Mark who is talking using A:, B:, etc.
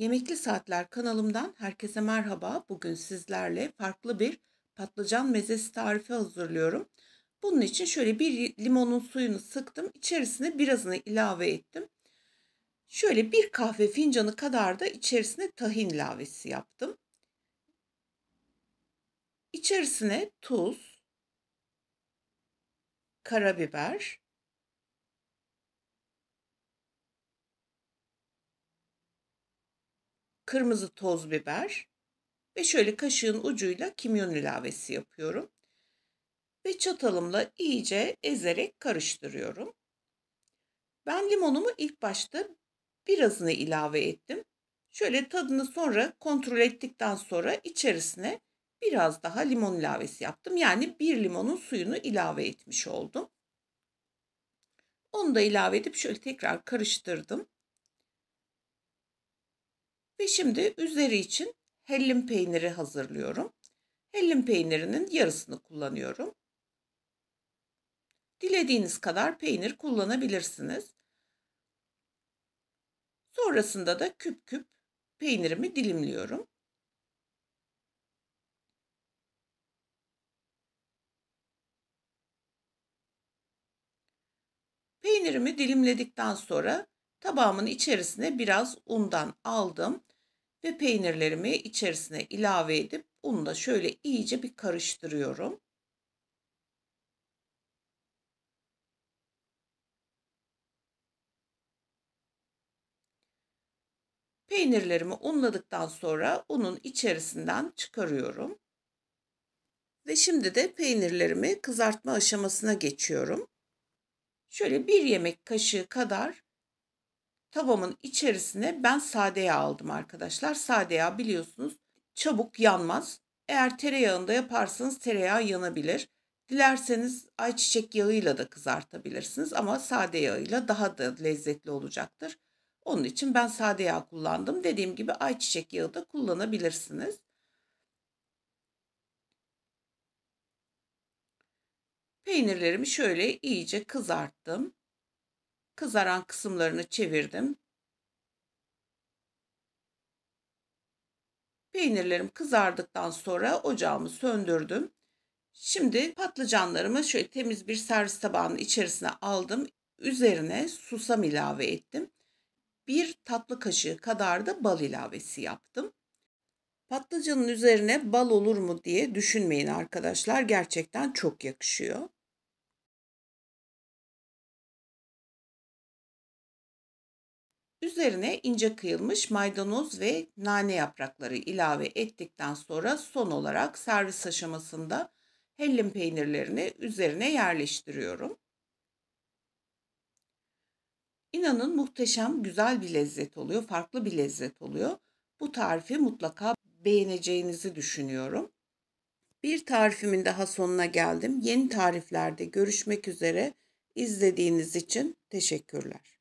A: Yemekli Saatler kanalımdan herkese merhaba. Bugün sizlerle farklı bir patlıcan mezesi tarifi hazırlıyorum. Bunun için şöyle bir limonun suyunu sıktım. İçerisine birazını ilave ettim. Şöyle bir kahve fincanı kadar da içerisine tahin ilavesi yaptım. İçerisine tuz, karabiber, kırmızı toz biber ve şöyle kaşığın ucuyla kimyon ilavesi yapıyorum. Ve çatalımla iyice ezerek karıştırıyorum. Ben limonumu ilk başta birazını ilave ettim. Şöyle tadını sonra kontrol ettikten sonra içerisine biraz daha limon ilavesi yaptım. Yani bir limonun suyunu ilave etmiş oldum. Onu da ilave edip şöyle tekrar karıştırdım. Ve şimdi üzeri için hellim peyniri hazırlıyorum. Hellim peynirinin yarısını kullanıyorum. Dilediğiniz kadar peynir kullanabilirsiniz. Sonrasında da küp küp peynirimi dilimliyorum. Peynirimi dilimledikten sonra Tabağımın içerisine biraz undan aldım ve peynirlerimi içerisine ilave edip unla şöyle iyice bir karıştırıyorum. Peynirlerimi unladıktan sonra unun içerisinden çıkarıyorum. Ve şimdi de peynirlerimi kızartma aşamasına geçiyorum. Şöyle bir yemek kaşığı kadar tavamın içerisine ben sade yağ aldım arkadaşlar. Sade yağ biliyorsunuz çabuk yanmaz. Eğer tereyağında yaparsanız tereyağı yanabilir. Dilerseniz ayçiçek yağıyla da kızartabilirsiniz ama sade yağıyla daha da lezzetli olacaktır. Onun için ben sade yağ kullandım. Dediğim gibi ayçiçek yağı da kullanabilirsiniz. Peynirlerimi şöyle iyice kızarttım kızaran kısımlarını çevirdim. Peynirlerim kızardıktan sonra ocağımı söndürdüm. Şimdi patlıcanlarımı şöyle temiz bir servis tabağının içerisine aldım. Üzerine susam ilave ettim. Bir tatlı kaşığı kadar da bal ilavesi yaptım. Patlıcanın üzerine bal olur mu diye düşünmeyin arkadaşlar. Gerçekten çok yakışıyor. Üzerine ince kıyılmış maydanoz ve nane yaprakları ilave ettikten sonra son olarak servis aşamasında hellim peynirlerini üzerine yerleştiriyorum. İnanın muhteşem güzel bir lezzet oluyor, farklı bir lezzet oluyor. Bu tarifi mutlaka beğeneceğinizi düşünüyorum. Bir tarifimin daha sonuna geldim. Yeni tariflerde görüşmek üzere. İzlediğiniz için teşekkürler.